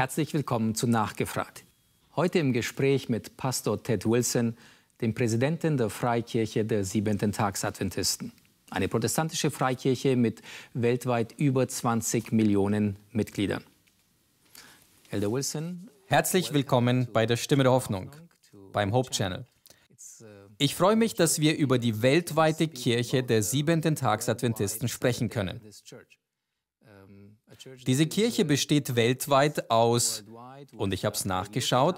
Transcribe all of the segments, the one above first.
Herzlich willkommen zu Nachgefragt. Heute im Gespräch mit Pastor Ted Wilson, dem Präsidenten der Freikirche der Siebenten Tags Adventisten. Eine protestantische Freikirche mit weltweit über 20 Millionen Mitgliedern. Elder Wilson. Herzlich willkommen bei der Stimme der Hoffnung, beim Hope Channel. Uh, ich freue mich, dass wir über die weltweite Kirche der Siebenten Tags Adventisten sprechen können. Diese Kirche besteht weltweit aus, und ich habe es nachgeschaut,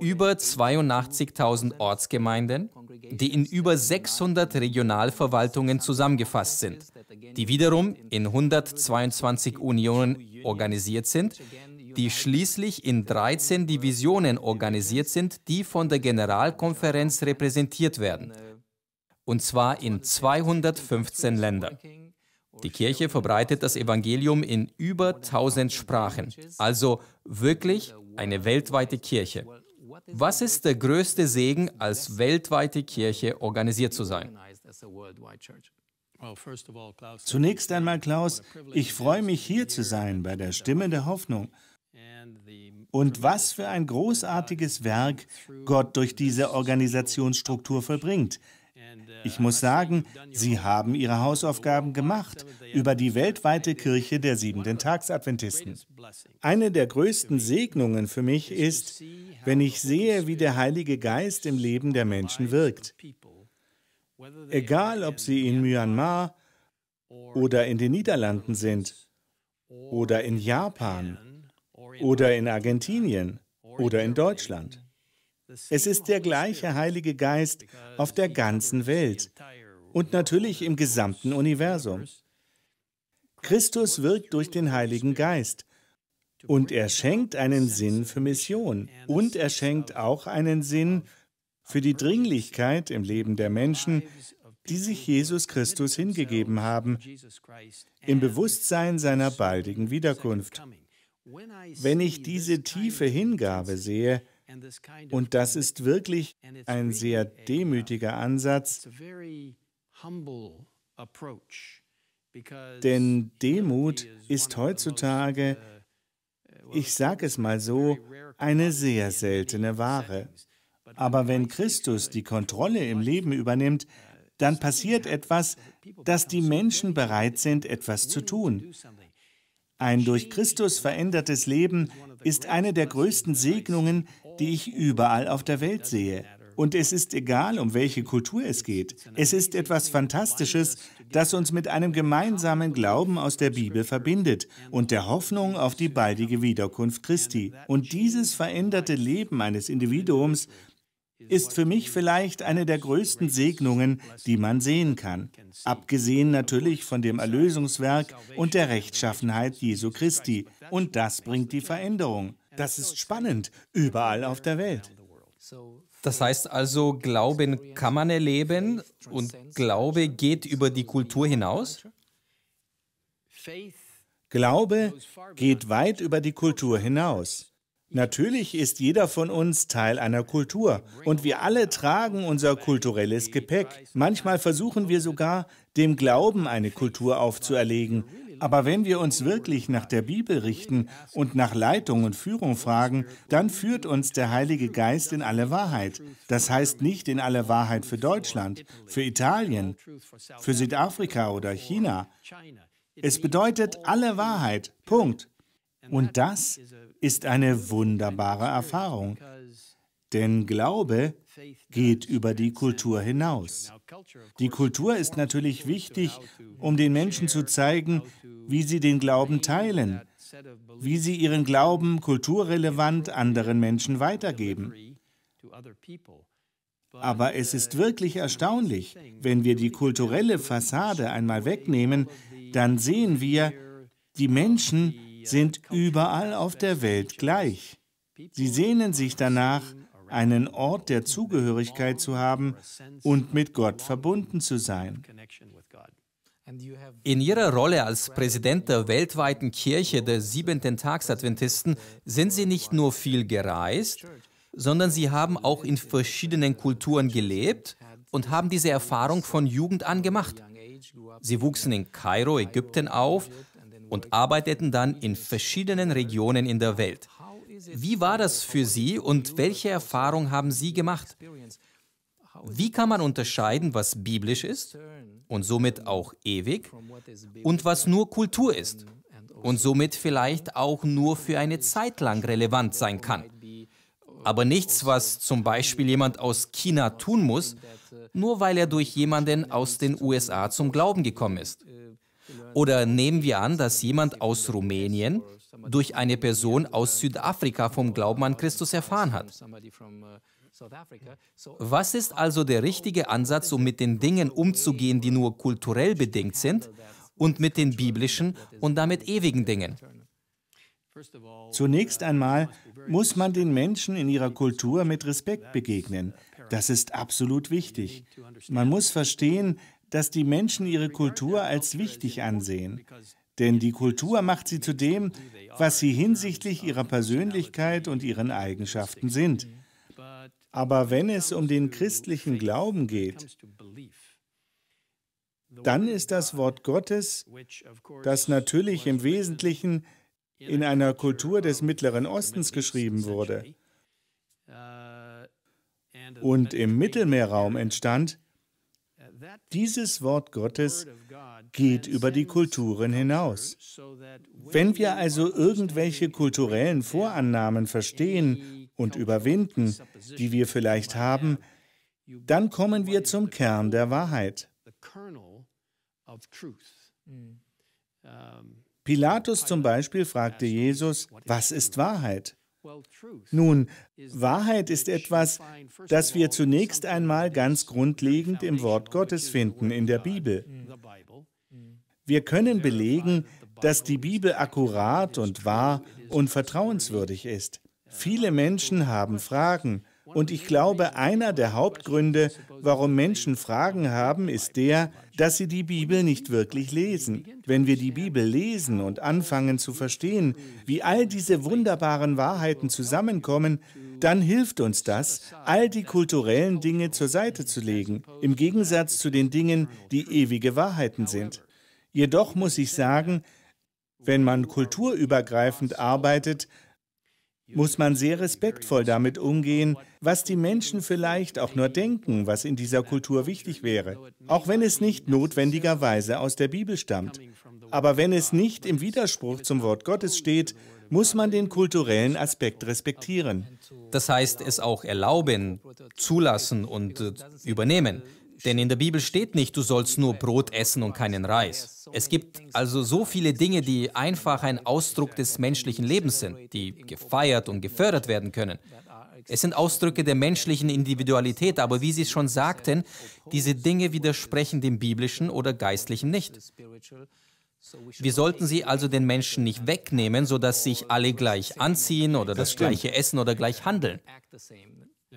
über 82.000 Ortsgemeinden, die in über 600 Regionalverwaltungen zusammengefasst sind, die wiederum in 122 Unionen organisiert sind, die schließlich in 13 Divisionen organisiert sind, die von der Generalkonferenz repräsentiert werden, und zwar in 215 Ländern. Die Kirche verbreitet das Evangelium in über 1000 Sprachen, also wirklich eine weltweite Kirche. Was ist der größte Segen, als weltweite Kirche organisiert zu sein? Zunächst einmal, Klaus, ich freue mich hier zu sein bei der Stimme der Hoffnung. Und was für ein großartiges Werk Gott durch diese Organisationsstruktur vollbringt. Uh, ich muss sagen, Sie haben Ihre Hausaufgaben gemacht über die weltweite Kirche der siebenten Tagsadventisten. Eine der größten Segnungen für mich ist, wenn ich sehe, wie der Heilige Geist im Leben der Menschen wirkt. Egal, ob sie in Myanmar oder in den Niederlanden sind oder in Japan oder in Argentinien oder in Deutschland. Es ist der gleiche Heilige Geist auf der ganzen Welt und natürlich im gesamten Universum. Christus wirkt durch den Heiligen Geist und er schenkt einen Sinn für Mission und er schenkt auch einen Sinn für die Dringlichkeit im Leben der Menschen, die sich Jesus Christus hingegeben haben, im Bewusstsein seiner baldigen Wiederkunft. Wenn ich diese tiefe Hingabe sehe, und das ist wirklich ein sehr uh, demütiger Ansatz, denn Demut ist heutzutage, uh, ich sage es mal so, eine sehr seltene Ware. Aber wenn Christus die Kontrolle im Leben übernimmt, uh, dann passiert etwas, dass die Menschen bereit sind, etwas zu tun. Ein durch Christus verändertes Leben ist eine der größten Segnungen, die ich überall auf der Welt sehe. Und es ist egal, um welche Kultur es geht. Es ist etwas Fantastisches, das uns mit einem gemeinsamen Glauben aus der Bibel verbindet und der Hoffnung auf die baldige Wiederkunft Christi. Und dieses veränderte Leben eines Individuums ist für mich vielleicht eine der größten Segnungen, die man sehen kann. Abgesehen natürlich von dem Erlösungswerk und der Rechtschaffenheit Jesu Christi. Und das bringt die Veränderung. Das ist spannend, überall auf der Welt. Das heißt also, Glauben kann man erleben und Glaube geht über die Kultur hinaus? Glaube geht weit über die Kultur hinaus. Natürlich ist jeder von uns Teil einer Kultur und wir alle tragen unser kulturelles Gepäck. Manchmal versuchen wir sogar, dem Glauben eine Kultur aufzuerlegen, aber wenn wir uns wirklich nach der Bibel richten und nach Leitung und Führung fragen, dann führt uns der Heilige Geist in alle Wahrheit. Das heißt nicht in alle Wahrheit für Deutschland, für Italien, für Südafrika oder China. Es bedeutet alle Wahrheit. Punkt. Und das ist eine wunderbare Erfahrung. Denn Glaube geht über die Kultur hinaus. Die Kultur ist natürlich wichtig, um den Menschen zu zeigen, wie sie den Glauben teilen, wie sie ihren Glauben kulturrelevant anderen Menschen weitergeben. Aber es ist wirklich erstaunlich, wenn wir die kulturelle Fassade einmal wegnehmen, dann sehen wir, die Menschen sind überall auf der Welt gleich. Sie sehnen sich danach, einen Ort der Zugehörigkeit zu haben und mit Gott verbunden zu sein. In Ihrer Rolle als Präsident der weltweiten Kirche der Siebenten Tags Adventisten sind Sie nicht nur viel gereist, sondern Sie haben auch in verschiedenen Kulturen gelebt und haben diese Erfahrung von Jugend an gemacht. Sie wuchsen in Kairo, Ägypten auf und arbeiteten dann in verschiedenen Regionen in der Welt. Wie war das für Sie und welche Erfahrung haben Sie gemacht? Wie kann man unterscheiden, was biblisch ist und somit auch ewig und was nur Kultur ist und somit vielleicht auch nur für eine Zeit lang relevant sein kann? Aber nichts, was zum Beispiel jemand aus China tun muss, nur weil er durch jemanden aus den USA zum Glauben gekommen ist. Oder nehmen wir an, dass jemand aus Rumänien durch eine Person aus Südafrika vom Glauben an Christus erfahren hat. Was ist also der richtige Ansatz, um mit den Dingen umzugehen, die nur kulturell bedingt sind, und mit den biblischen und damit ewigen Dingen? Zunächst einmal muss man den Menschen in ihrer Kultur mit Respekt begegnen. Das ist absolut wichtig. Man muss verstehen, dass die Menschen ihre Kultur als wichtig ansehen denn die Kultur macht sie zu dem, was sie hinsichtlich ihrer Persönlichkeit und ihren Eigenschaften sind. Aber wenn es um den christlichen Glauben geht, dann ist das Wort Gottes, das natürlich im Wesentlichen in einer Kultur des Mittleren Ostens geschrieben wurde und im Mittelmeerraum entstand, dieses Wort Gottes geht über die Kulturen hinaus. Wenn wir also irgendwelche kulturellen Vorannahmen verstehen und überwinden, die wir vielleicht haben, dann kommen wir zum Kern der Wahrheit. Pilatus zum Beispiel fragte Jesus, was ist Wahrheit? Nun, Wahrheit ist etwas, das wir zunächst einmal ganz grundlegend im Wort Gottes finden, in der Bibel. Wir können belegen, dass die Bibel akkurat und wahr und vertrauenswürdig ist. Viele Menschen haben Fragen. Und ich glaube, einer der Hauptgründe, warum Menschen Fragen haben, ist der, dass sie die Bibel nicht wirklich lesen. Wenn wir die Bibel lesen und anfangen zu verstehen, wie all diese wunderbaren Wahrheiten zusammenkommen, dann hilft uns das, all die kulturellen Dinge zur Seite zu legen, im Gegensatz zu den Dingen, die ewige Wahrheiten sind. Jedoch muss ich sagen, wenn man kulturübergreifend arbeitet, muss man sehr respektvoll damit umgehen, was die Menschen vielleicht auch nur denken, was in dieser Kultur wichtig wäre, auch wenn es nicht notwendigerweise aus der Bibel stammt. Aber wenn es nicht im Widerspruch zum Wort Gottes steht, muss man den kulturellen Aspekt respektieren. Das heißt, es auch erlauben, zulassen und äh, übernehmen. Denn in der Bibel steht nicht, du sollst nur Brot essen und keinen Reis. Es gibt also so viele Dinge, die einfach ein Ausdruck des menschlichen Lebens sind, die gefeiert und gefördert werden können. Es sind Ausdrücke der menschlichen Individualität, aber wie Sie es schon sagten, diese Dinge widersprechen dem biblischen oder geistlichen nicht. Wir sollten sie also den Menschen nicht wegnehmen, sodass sich alle gleich anziehen oder das, das gleiche essen oder gleich handeln.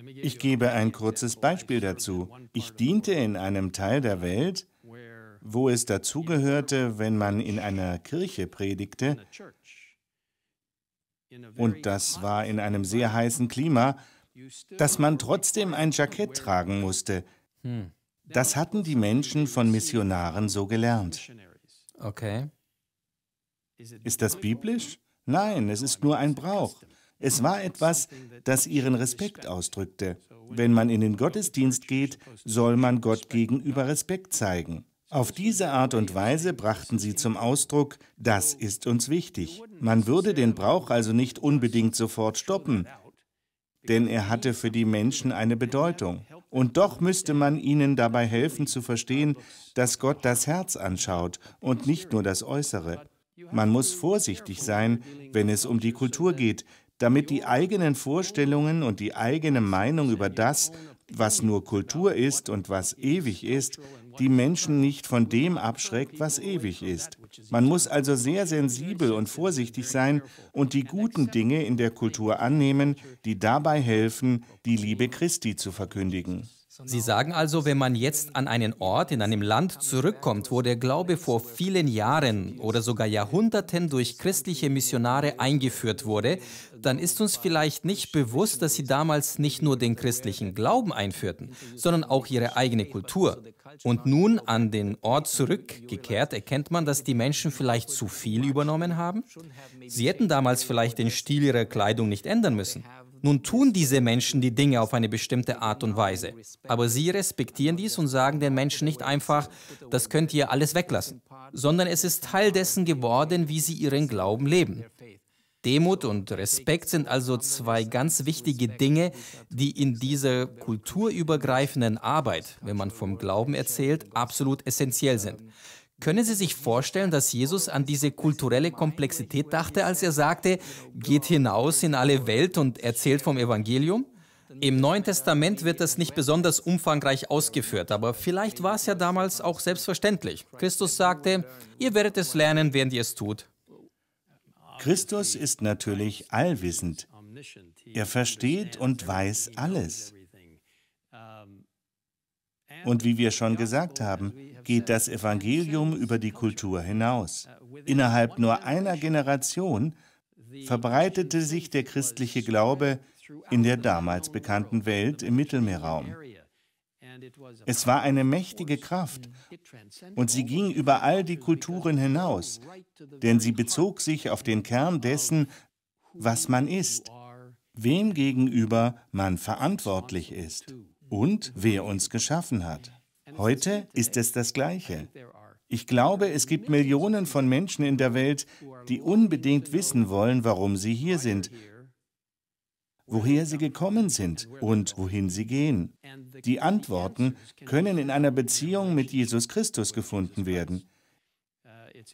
Ich gebe ein kurzes Beispiel dazu. Ich diente in einem Teil der Welt, wo es dazugehörte, wenn man in einer Kirche predigte, und das war in einem sehr heißen Klima, dass man trotzdem ein Jackett tragen musste. Hm. Das hatten die Menschen von Missionaren so gelernt. Okay. Ist das biblisch? Nein, es ist nur ein Brauch. Es war etwas, das ihren Respekt ausdrückte. Wenn man in den Gottesdienst geht, soll man Gott gegenüber Respekt zeigen. Auf diese Art und Weise brachten sie zum Ausdruck, das ist uns wichtig. Man würde den Brauch also nicht unbedingt sofort stoppen, denn er hatte für die Menschen eine Bedeutung. Und doch müsste man ihnen dabei helfen zu verstehen, dass Gott das Herz anschaut und nicht nur das Äußere. Man muss vorsichtig sein, wenn es um die Kultur geht, damit die eigenen Vorstellungen und die eigene Meinung über das, was nur Kultur ist und was ewig ist, die Menschen nicht von dem abschreckt, was ewig ist. Man muss also sehr sensibel und vorsichtig sein und die guten Dinge in der Kultur annehmen, die dabei helfen, die Liebe Christi zu verkündigen. Sie sagen also, wenn man jetzt an einen Ort in einem Land zurückkommt, wo der Glaube vor vielen Jahren oder sogar Jahrhunderten durch christliche Missionare eingeführt wurde, dann ist uns vielleicht nicht bewusst, dass sie damals nicht nur den christlichen Glauben einführten, sondern auch ihre eigene Kultur. Und nun an den Ort zurückgekehrt, erkennt man, dass die Menschen vielleicht zu viel übernommen haben. Sie hätten damals vielleicht den Stil ihrer Kleidung nicht ändern müssen. Nun tun diese Menschen die Dinge auf eine bestimmte Art und Weise. Aber sie respektieren dies und sagen den Menschen nicht einfach, das könnt ihr alles weglassen, sondern es ist Teil dessen geworden, wie sie ihren Glauben leben. Demut und Respekt sind also zwei ganz wichtige Dinge, die in dieser kulturübergreifenden Arbeit, wenn man vom Glauben erzählt, absolut essentiell sind. Können Sie sich vorstellen, dass Jesus an diese kulturelle Komplexität dachte, als er sagte, geht hinaus in alle Welt und erzählt vom Evangelium? Im Neuen Testament wird das nicht besonders umfangreich ausgeführt, aber vielleicht war es ja damals auch selbstverständlich. Christus sagte, ihr werdet es lernen, während ihr es tut. Christus ist natürlich allwissend. Er versteht und weiß alles. Und wie wir schon gesagt haben, geht das Evangelium über die Kultur hinaus. Innerhalb nur einer Generation verbreitete sich der christliche Glaube in der damals bekannten Welt im Mittelmeerraum. Es war eine mächtige Kraft und sie ging über all die Kulturen hinaus, denn sie bezog sich auf den Kern dessen, was man ist, wem gegenüber man verantwortlich ist und wer uns geschaffen hat. Heute ist es das Gleiche. Ich glaube, es gibt Millionen von Menschen in der Welt, die unbedingt wissen wollen, warum sie hier sind, woher sie gekommen sind und wohin sie gehen. Die Antworten können in einer Beziehung mit Jesus Christus gefunden werden.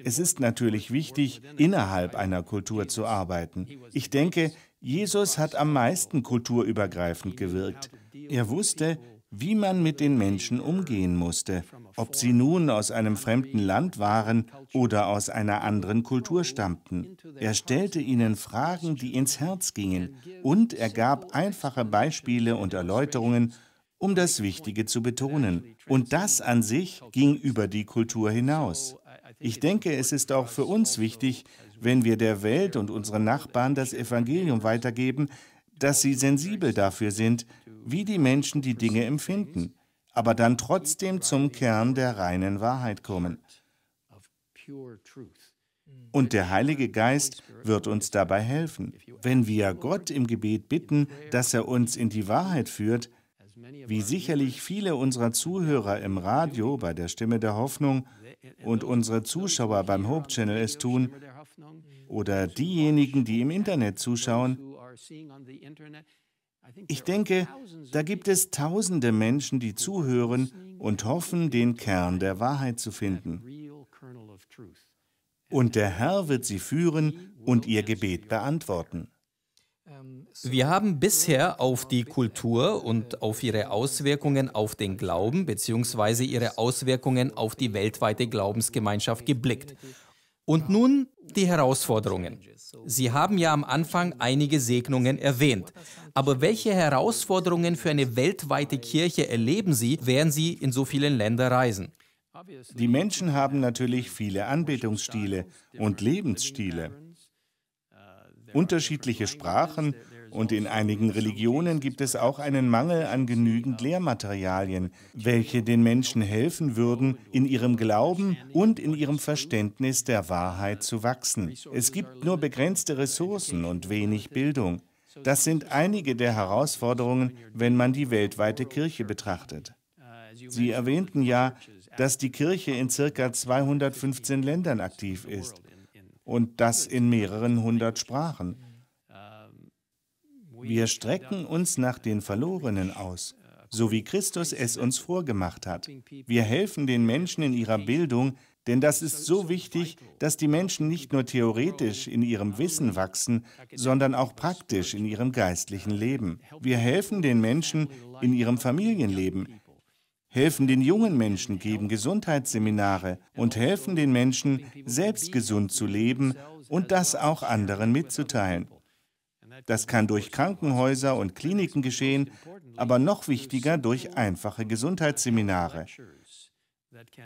Es ist natürlich wichtig, innerhalb einer Kultur zu arbeiten. Ich denke, Jesus hat am meisten kulturübergreifend gewirkt. Er wusste, wie man mit den Menschen umgehen musste, ob sie nun aus einem fremden Land waren oder aus einer anderen Kultur stammten. Er stellte ihnen Fragen, die ins Herz gingen, und er gab einfache Beispiele und Erläuterungen, um das Wichtige zu betonen. Und das an sich ging über die Kultur hinaus. Ich denke, es ist auch für uns wichtig, wenn wir der Welt und unseren Nachbarn das Evangelium weitergeben, dass sie sensibel dafür sind, wie die Menschen die Dinge empfinden, aber dann trotzdem zum Kern der reinen Wahrheit kommen. Und der Heilige Geist wird uns dabei helfen. Wenn wir Gott im Gebet bitten, dass er uns in die Wahrheit führt, wie sicherlich viele unserer Zuhörer im Radio bei der Stimme der Hoffnung und unsere Zuschauer beim Hope Channel es tun, oder diejenigen, die im Internet zuschauen, ich denke, da gibt es tausende Menschen, die zuhören und hoffen, den Kern der Wahrheit zu finden. Und der Herr wird sie führen und ihr Gebet beantworten. Ähm, Wir haben bisher auf die Kultur uh, und auf ihre Auswirkungen auf uh, den Glauben bzw. ihre Auswirkungen auf die weltweite Glaubensgemeinschaft geblickt und nun die Herausforderungen. Sie haben ja am Anfang einige Segnungen erwähnt. Aber welche Herausforderungen für eine weltweite Kirche erleben Sie, während Sie in so vielen Länder reisen? Die Menschen haben natürlich viele Anbetungsstile und Lebensstile, unterschiedliche Sprachen und in einigen Religionen gibt es auch einen Mangel an genügend Lehrmaterialien, welche den Menschen helfen würden, in ihrem Glauben und in ihrem Verständnis der Wahrheit zu wachsen. Es gibt nur begrenzte Ressourcen und wenig Bildung. Das sind einige der Herausforderungen, wenn man die weltweite Kirche betrachtet. Sie erwähnten ja, dass die Kirche in ca. 215 Ländern aktiv ist und das in mehreren hundert Sprachen. Wir strecken uns nach den Verlorenen aus, so wie Christus es uns vorgemacht hat. Wir helfen den Menschen in ihrer Bildung, denn das ist so wichtig, dass die Menschen nicht nur theoretisch in ihrem Wissen wachsen, sondern auch praktisch in ihrem geistlichen Leben. Wir helfen den Menschen in ihrem Familienleben, helfen den jungen Menschen, geben Gesundheitsseminare und helfen den Menschen, selbst gesund zu leben und das auch anderen mitzuteilen. Das kann durch Krankenhäuser und Kliniken geschehen, aber noch wichtiger durch einfache Gesundheitsseminare.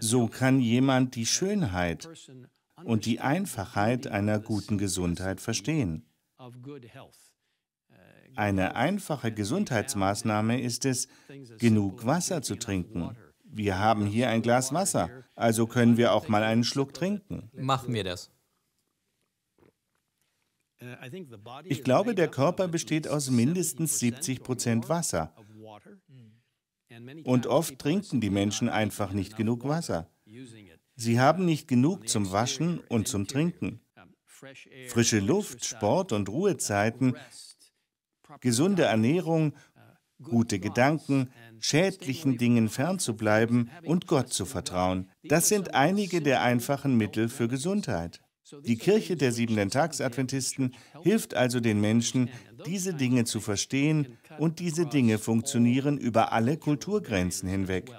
So kann jemand die Schönheit und die Einfachheit einer guten Gesundheit verstehen. Eine einfache Gesundheitsmaßnahme ist es, genug Wasser zu trinken. Wir haben hier ein Glas Wasser, also können wir auch mal einen Schluck trinken. Machen wir das. Äh, ich glaube, der Körper besteht aus mindestens 70 Prozent Wasser. Mm. Und oft trinken die Menschen einfach nicht genug Wasser. Sie haben nicht genug zum Waschen und zum Trinken. Frische Luft, Sport und uh, Ruhezeiten, gesunde Ernährung, uh, gute Gedanken, schädlichen Dingen fernzubleiben und Gott zu vertrauen, das sind einige der einfachen Mittel für Gesundheit. Die Kirche der Siebenten-Tags-Adventisten hilft also den Menschen, diese Dinge zu verstehen und diese Dinge funktionieren über alle Kulturgrenzen hinweg.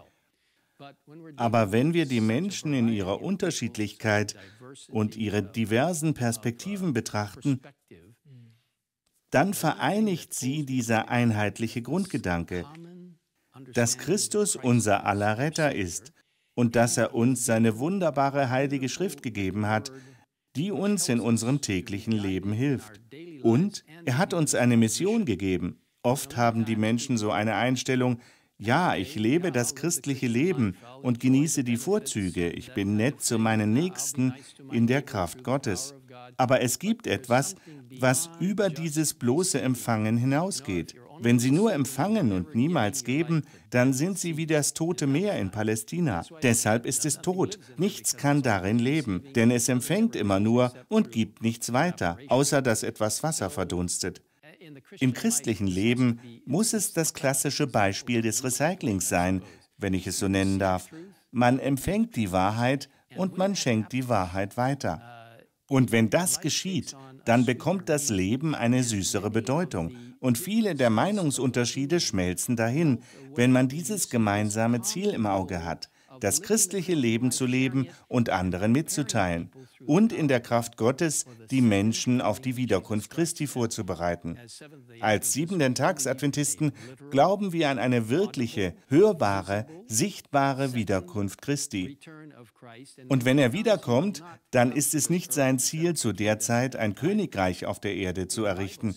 Aber wenn wir die Menschen in ihrer Unterschiedlichkeit und ihre diversen uh, Perspektiven betrachten, dann vereinigt sie dieser einheitliche Grundgedanke, dass Christus unser aller Retter ist und dass er uns seine wunderbare heilige Schrift gegeben hat, die uns in unserem täglichen Leben hilft. Und er hat uns eine Mission gegeben. Oft haben die Menschen so eine Einstellung, ja, ich lebe das christliche Leben und genieße die Vorzüge, ich bin nett zu meinen Nächsten in der Kraft Gottes. Aber es gibt etwas, was über dieses bloße Empfangen hinausgeht. Wenn sie nur empfangen und niemals geben, dann sind sie wie das tote Meer in Palästina. Deshalb ist es tot. Nichts kann darin leben, denn es empfängt immer nur und gibt nichts weiter, außer dass etwas Wasser verdunstet. Im christlichen Leben muss es das klassische Beispiel des Recyclings sein, wenn ich es so nennen darf. Man empfängt die Wahrheit und man schenkt die Wahrheit weiter. Und wenn das geschieht, dann bekommt das Leben eine süßere Bedeutung. Und viele der Meinungsunterschiede schmelzen dahin, wenn man dieses gemeinsame Ziel im Auge hat das christliche Leben zu leben und anderen mitzuteilen und in der Kraft Gottes die Menschen auf die Wiederkunft Christi vorzubereiten. Als Siebenten-Tags-Adventisten glauben wir an eine wirkliche, hörbare, sichtbare Wiederkunft Christi. Und wenn er wiederkommt, dann ist es nicht sein Ziel, zu der Zeit ein Königreich auf der Erde zu errichten.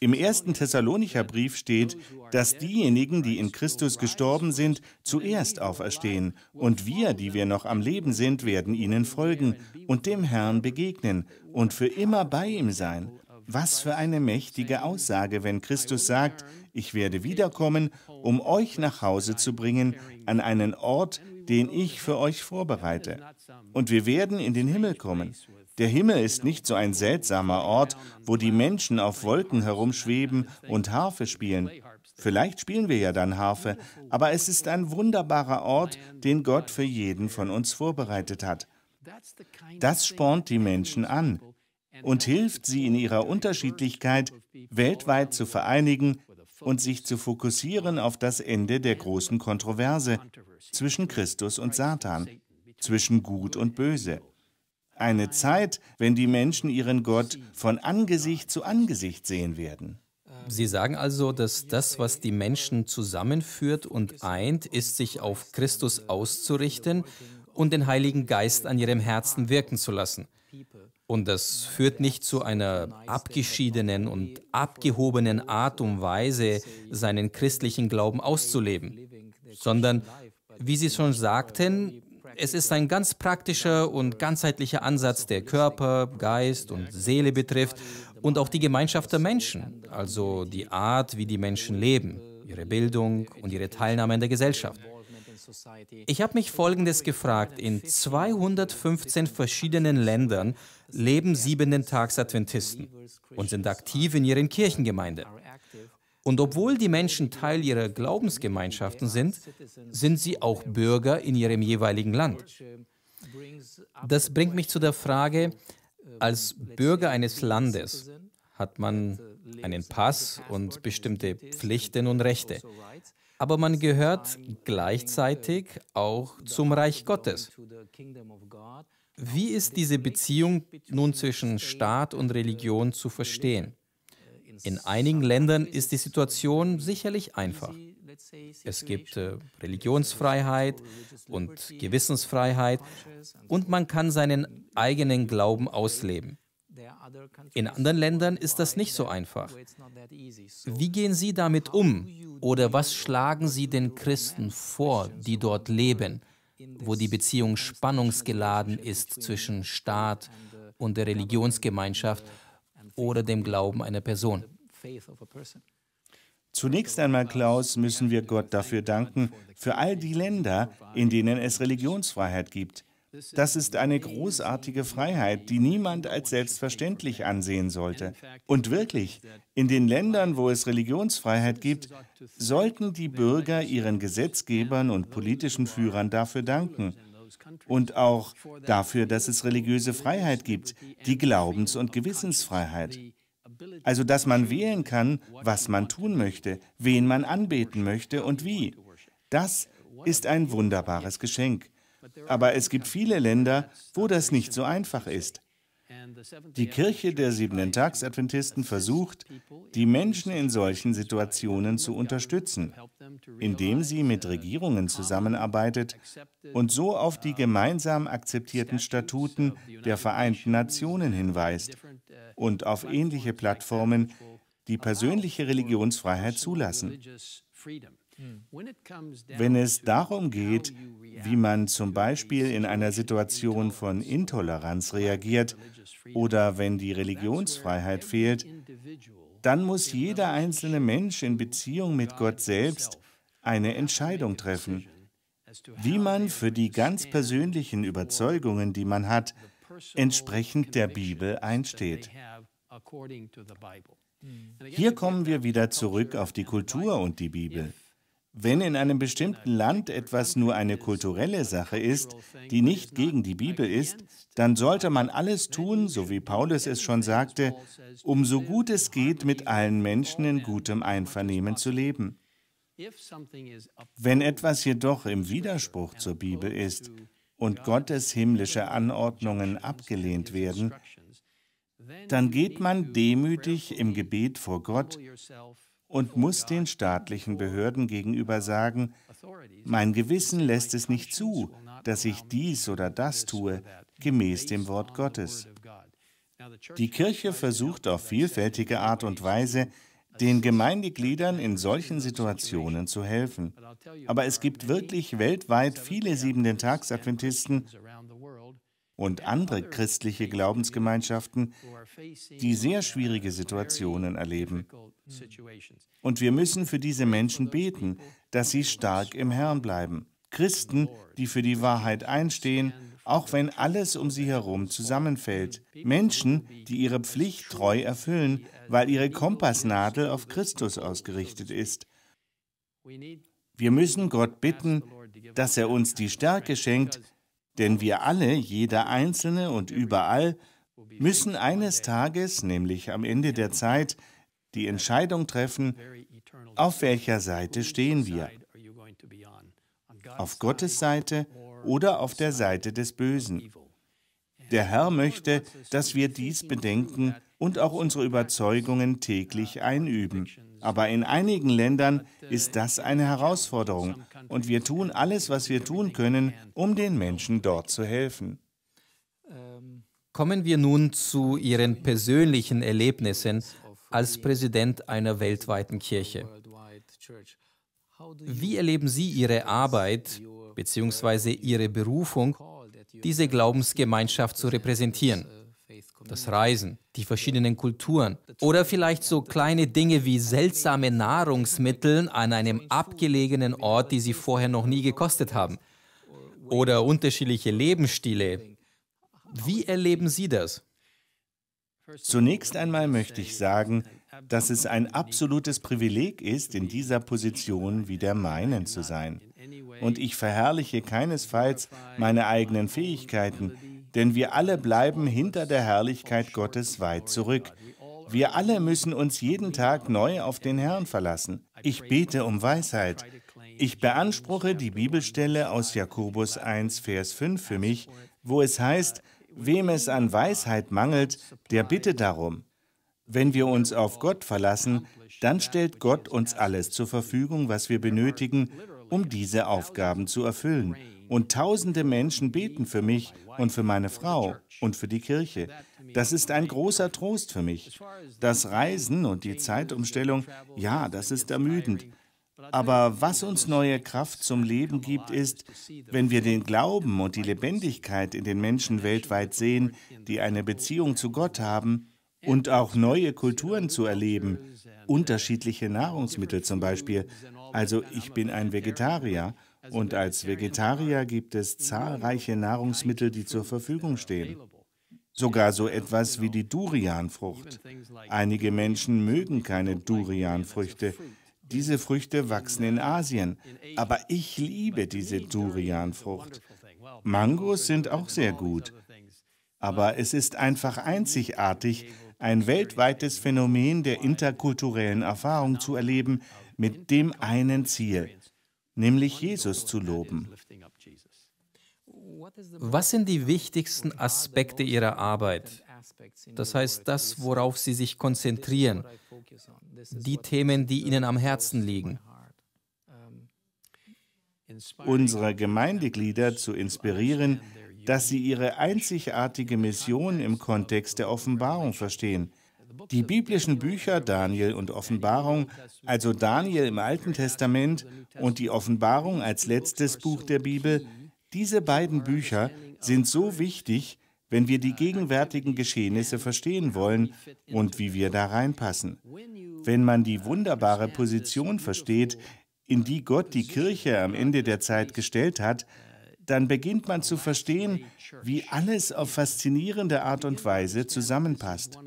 Im ersten Thessalonicher Brief steht, dass diejenigen, die in Christus gestorben sind, zuerst auferstehen und wir, die wir noch am Leben sind, werden ihnen folgen und dem Herrn begegnen und für immer bei ihm sein. Was für eine mächtige Aussage, wenn Christus sagt, ich werde wiederkommen, um euch nach Hause zu bringen, an einen Ort, den ich für euch vorbereite. Und wir werden in den Himmel kommen. Der Himmel ist nicht so ein seltsamer Ort, wo die Menschen auf Wolken herumschweben und Harfe spielen. Vielleicht spielen wir ja dann Harfe, aber es ist ein wunderbarer Ort, den Gott für jeden von uns vorbereitet hat. Das spornt die Menschen an und hilft sie in ihrer Unterschiedlichkeit weltweit zu vereinigen und sich zu fokussieren auf das Ende der großen Kontroverse zwischen Christus und Satan, zwischen Gut und Böse. Eine Zeit, wenn die Menschen ihren Gott von Angesicht zu Angesicht sehen werden. Sie sagen also, dass das, was die Menschen zusammenführt und eint, ist, sich auf Christus auszurichten und den Heiligen Geist an ihrem Herzen wirken zu lassen. Und das führt nicht zu einer abgeschiedenen und abgehobenen Art und Weise, seinen christlichen Glauben auszuleben, sondern, wie Sie schon sagten, es ist ein ganz praktischer und ganzheitlicher Ansatz, der Körper, Geist und Seele betrifft und auch die Gemeinschaft der Menschen, also die Art, wie die Menschen leben, ihre Bildung und ihre Teilnahme in der Gesellschaft. Ich habe mich Folgendes gefragt. In 215 verschiedenen Ländern leben siebenden Tags Adventisten und sind aktiv in ihren Kirchengemeinden. Und obwohl die Menschen Teil ihrer Glaubensgemeinschaften sind, sind sie auch Bürger in ihrem jeweiligen Land. Das bringt mich zu der Frage, als Bürger eines Landes hat man einen Pass und bestimmte Pflichten und Rechte. Aber man gehört gleichzeitig auch zum Reich Gottes. Wie ist diese Beziehung nun zwischen Staat und äh, Religion zu verstehen? Äh, in einigen Ländern ist die Situation sicherlich einfach. Es gibt äh, Religionsfreiheit und Gewissensfreiheit und man kann seinen eigenen Glauben ausleben. In anderen Ländern ist das nicht so einfach. Wie gehen Sie damit um? Oder was schlagen Sie den Christen vor, die dort leben, wo die Beziehung spannungsgeladen ist zwischen Staat und der Religionsgemeinschaft oder dem Glauben einer Person? Zunächst einmal, Klaus, müssen wir Gott dafür danken, für all die Länder, in denen es Religionsfreiheit gibt. Das ist eine großartige Freiheit, die niemand als selbstverständlich ansehen sollte. Und wirklich, in den Ländern, wo es Religionsfreiheit gibt, sollten die Bürger ihren Gesetzgebern und politischen Führern dafür danken. Und auch dafür, dass es religiöse Freiheit gibt, die Glaubens- und Gewissensfreiheit. Also, dass man wählen kann, was man tun möchte, wen man anbeten möchte und wie. Das ist ein wunderbares Geschenk. Aber es gibt viele Länder, wo das nicht so einfach ist. Die Kirche der Siebenten-Tags-Adventisten versucht, die Menschen in solchen Situationen zu unterstützen, indem sie mit Regierungen zusammenarbeitet und so auf die gemeinsam akzeptierten Statuten der Vereinten Nationen hinweist und auf ähnliche Plattformen, die persönliche Religionsfreiheit zulassen. Hm. Wenn es darum geht, wie man zum Beispiel in einer Situation von Intoleranz reagiert oder wenn die Religionsfreiheit fehlt, dann muss jeder einzelne Mensch in Beziehung mit Gott selbst eine Entscheidung treffen, wie man für die ganz persönlichen Überzeugungen, die man hat, entsprechend der Bibel einsteht. Hm. Hier kommen wir wieder zurück auf die Kultur und die Bibel. Wenn in einem bestimmten Land etwas nur eine kulturelle Sache ist, die nicht gegen die Bibel ist, dann sollte man alles tun, so wie Paulus es schon sagte, um so gut es geht, mit allen Menschen in gutem Einvernehmen zu leben. Wenn etwas jedoch im Widerspruch zur Bibel ist und Gottes himmlische Anordnungen abgelehnt werden, dann geht man demütig im Gebet vor Gott und muss den staatlichen Behörden gegenüber sagen, mein Gewissen lässt es nicht zu, dass ich dies oder das tue, gemäß dem Wort Gottes. Die Kirche versucht auf vielfältige Art und Weise, den Gemeindegliedern in solchen Situationen zu helfen. Aber es gibt wirklich weltweit viele Siebenten-Tags-Adventisten, und andere christliche Glaubensgemeinschaften, die sehr schwierige Situationen erleben. Und wir müssen für diese Menschen beten, dass sie stark im Herrn bleiben. Christen, die für die Wahrheit einstehen, auch wenn alles um sie herum zusammenfällt. Menschen, die ihre Pflicht treu erfüllen, weil ihre Kompassnadel auf Christus ausgerichtet ist. Wir müssen Gott bitten, dass er uns die Stärke schenkt, denn wir alle, jeder Einzelne und überall, müssen eines Tages, nämlich am Ende der Zeit, die Entscheidung treffen, auf welcher Seite stehen wir? Auf Gottes Seite oder auf der Seite des Bösen? Der Herr möchte, dass wir dies bedenken und auch unsere Überzeugungen täglich uh, einüben. Aber in einigen Ländern ist das eine Herausforderung. Und wir tun alles, was wir tun können, um den Menschen dort zu helfen. Kommen wir nun zu Ihren persönlichen Erlebnissen als Präsident einer weltweiten Kirche. Wie erleben Sie Ihre Arbeit bzw. Ihre Berufung, diese Glaubensgemeinschaft zu repräsentieren? das Reisen, die verschiedenen Kulturen oder vielleicht so kleine Dinge wie seltsame Nahrungsmittel an einem abgelegenen Ort, die sie vorher noch nie gekostet haben. Oder unterschiedliche Lebensstile. Wie erleben Sie das? Zunächst einmal möchte ich sagen, dass es ein absolutes Privileg ist, in dieser Position wie der meinen zu sein. Und ich verherrliche keinesfalls meine eigenen Fähigkeiten denn wir alle bleiben hinter der Herrlichkeit Gottes weit zurück. Wir alle müssen uns jeden Tag neu auf den Herrn verlassen. Ich bete um Weisheit. Ich beanspruche die Bibelstelle aus Jakobus 1, Vers 5 für mich, wo es heißt, wem es an Weisheit mangelt, der bitte darum. Wenn wir uns auf Gott verlassen, dann stellt Gott uns alles zur Verfügung, was wir benötigen, um diese Aufgaben zu erfüllen. Und tausende Menschen beten für mich und für meine Frau und für die Kirche. Das ist ein großer Trost für mich. Das Reisen und die Zeitumstellung, ja, das ist ermüdend. Aber was uns neue Kraft zum Leben gibt, ist, wenn wir den Glauben und die Lebendigkeit in den Menschen weltweit sehen, die eine Beziehung zu Gott haben und auch neue Kulturen zu erleben, unterschiedliche Nahrungsmittel zum Beispiel, also ich bin ein Vegetarier und als Vegetarier gibt es zahlreiche Nahrungsmittel, die zur Verfügung stehen. Sogar so etwas wie die Durianfrucht. Einige Menschen mögen keine Durianfrüchte. Diese Früchte wachsen in Asien, aber ich liebe diese Durianfrucht. Mangos sind auch sehr gut, aber es ist einfach einzigartig, ein weltweites Phänomen der interkulturellen Erfahrung zu erleben, mit dem einen Ziel, nämlich Jesus zu loben. Was sind die wichtigsten Aspekte Ihrer Arbeit? Das heißt, das, worauf Sie sich konzentrieren, die Themen, die Ihnen am Herzen liegen. Unsere Gemeindeglieder zu inspirieren, dass sie ihre einzigartige Mission im Kontext der Offenbarung verstehen die biblischen Bücher Daniel und Offenbarung, also Daniel im Alten Testament und die Offenbarung als letztes Buch der Bibel, diese beiden Bücher sind so wichtig, wenn wir die gegenwärtigen Geschehnisse verstehen wollen und wie wir da reinpassen. Wenn man die wunderbare Position versteht, in die Gott die Kirche am Ende der Zeit gestellt hat, dann beginnt man zu verstehen, wie alles auf faszinierende Art und Weise zusammenpasst.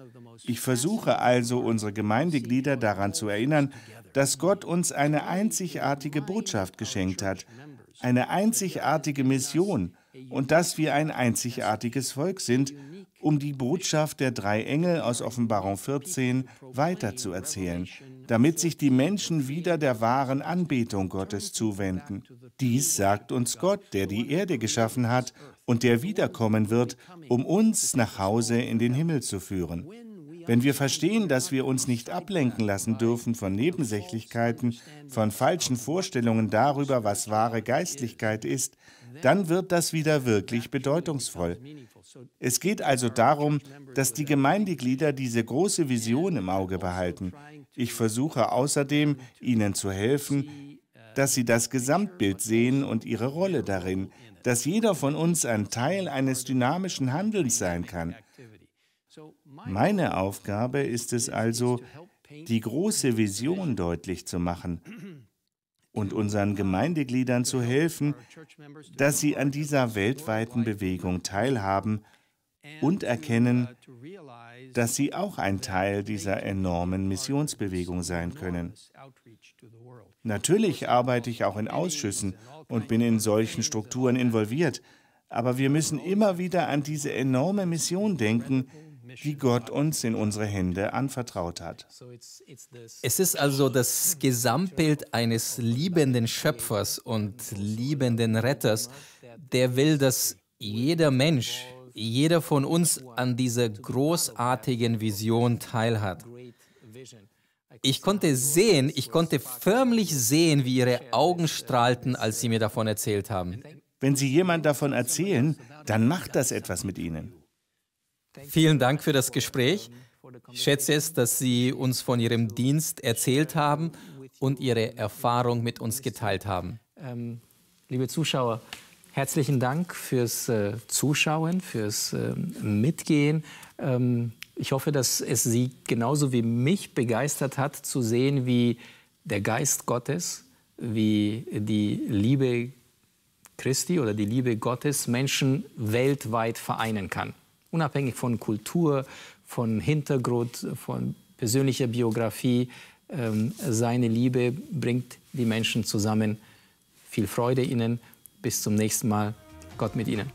Ich versuche also, unsere Gemeindeglieder daran zu erinnern, dass Gott uns eine einzigartige Botschaft geschenkt hat, eine einzigartige Mission und dass wir ein einzigartiges Volk sind, um die Botschaft der drei Engel aus Offenbarung 14 weiterzuerzählen, damit sich die Menschen wieder der wahren Anbetung Gottes zuwenden. Dies sagt uns Gott, der die Erde geschaffen hat und der wiederkommen wird, um uns nach Hause in den Himmel zu führen. Wenn wir verstehen, dass wir uns nicht ablenken lassen dürfen von Nebensächlichkeiten, von falschen Vorstellungen darüber, was wahre Geistlichkeit ist, dann wird das wieder wirklich bedeutungsvoll. Es geht also darum, dass die Gemeindeglieder diese große Vision im Auge behalten. Ich versuche außerdem, ihnen zu helfen, dass sie das Gesamtbild sehen und ihre Rolle darin, dass jeder von uns ein Teil eines dynamischen Handelns sein kann. Meine Aufgabe ist es also, die große Vision deutlich zu machen und unseren Gemeindegliedern zu helfen, dass sie an dieser weltweiten Bewegung teilhaben und uh, erkennen, dass sie auch ein Teil dieser enormen Missionsbewegung sein können. Natürlich arbeite ich auch in Ausschüssen und bin in solchen Strukturen involviert, aber wir müssen immer wieder an diese enorme Mission denken, die Gott uns in unsere Hände anvertraut hat. Es ist also das Gesamtbild eines liebenden Schöpfers und liebenden Retters, der will, dass jeder Mensch, jeder von uns an dieser großartigen Vision teilhat. Ich konnte sehen, ich konnte förmlich sehen, wie ihre Augen strahlten, als sie mir davon erzählt haben. Wenn Sie jemand davon erzählen, dann macht das etwas mit Ihnen. Vielen Dank für das Gespräch. Ich schätze es, dass Sie uns von Ihrem Dienst erzählt haben und Ihre Erfahrung mit uns geteilt haben. Ähm, liebe Zuschauer, herzlichen Dank fürs äh, Zuschauen, fürs ähm, Mitgehen. Ähm, ich hoffe, dass es Sie genauso wie mich begeistert hat, zu sehen, wie der Geist Gottes, wie die Liebe Christi oder die Liebe Gottes Menschen weltweit vereinen kann unabhängig von Kultur, von Hintergrund, von persönlicher Biografie, ähm, seine Liebe bringt die Menschen zusammen. Viel Freude Ihnen. Bis zum nächsten Mal. Gott mit Ihnen.